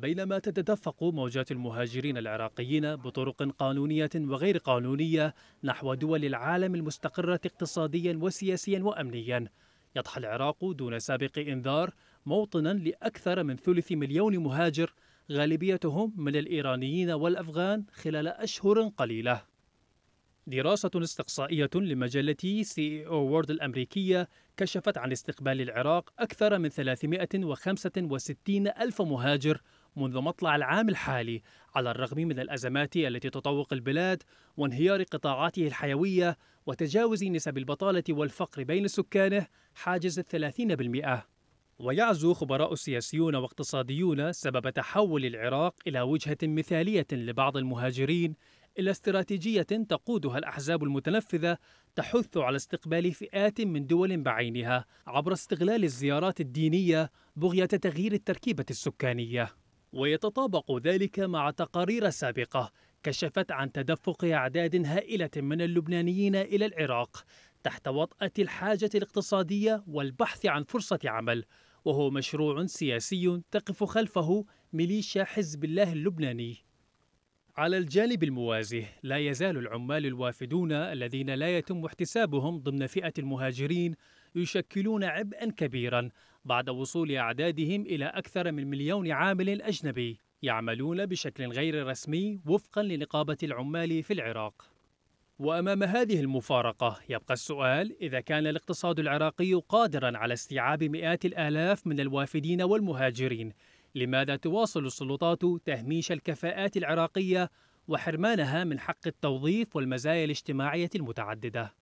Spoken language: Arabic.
بينما تتدفق موجات المهاجرين العراقيين بطرق قانونية وغير قانونية نحو دول العالم المستقرة اقتصاديا وسياسيا وأمنيا يضحى العراق دون سابق إنذار موطنا لأكثر من ثلث مليون مهاجر غالبيتهم من الإيرانيين والأفغان خلال أشهر قليلة دراسة استقصائية لمجلة سي او وورد الأمريكية كشفت عن استقبال العراق أكثر من 365 ألف مهاجر منذ مطلع العام الحالي على الرغم من الأزمات التي تطوق البلاد وانهيار قطاعاته الحيوية وتجاوز نسب البطالة والفقر بين سكانه حاجز الثلاثين بالمئة ويعزو خبراء سياسيون واقتصاديون سبب تحول العراق إلى وجهة مثالية لبعض المهاجرين إلى استراتيجية تقودها الأحزاب المتنفذة تحث على استقبال فئات من دول بعينها عبر استغلال الزيارات الدينية بغية تغيير التركيبة السكانية ويتطابق ذلك مع تقارير سابقة كشفت عن تدفق أعداد هائلة من اللبنانيين إلى العراق تحت وطأة الحاجة الاقتصادية والبحث عن فرصة عمل وهو مشروع سياسي تقف خلفه ميليشيا حزب الله اللبناني على الجانب الموازي لا يزال العمال الوافدون الذين لا يتم احتسابهم ضمن فئة المهاجرين يشكلون عبئا كبيرا بعد وصول أعدادهم إلى أكثر من مليون عامل أجنبي يعملون بشكل غير رسمي وفقا لنقابة العمال في العراق وأمام هذه المفارقة يبقى السؤال إذا كان الاقتصاد العراقي قادرا على استيعاب مئات الآلاف من الوافدين والمهاجرين لماذا تواصل السلطات تهميش الكفاءات العراقية وحرمانها من حق التوظيف والمزايا الاجتماعية المتعددة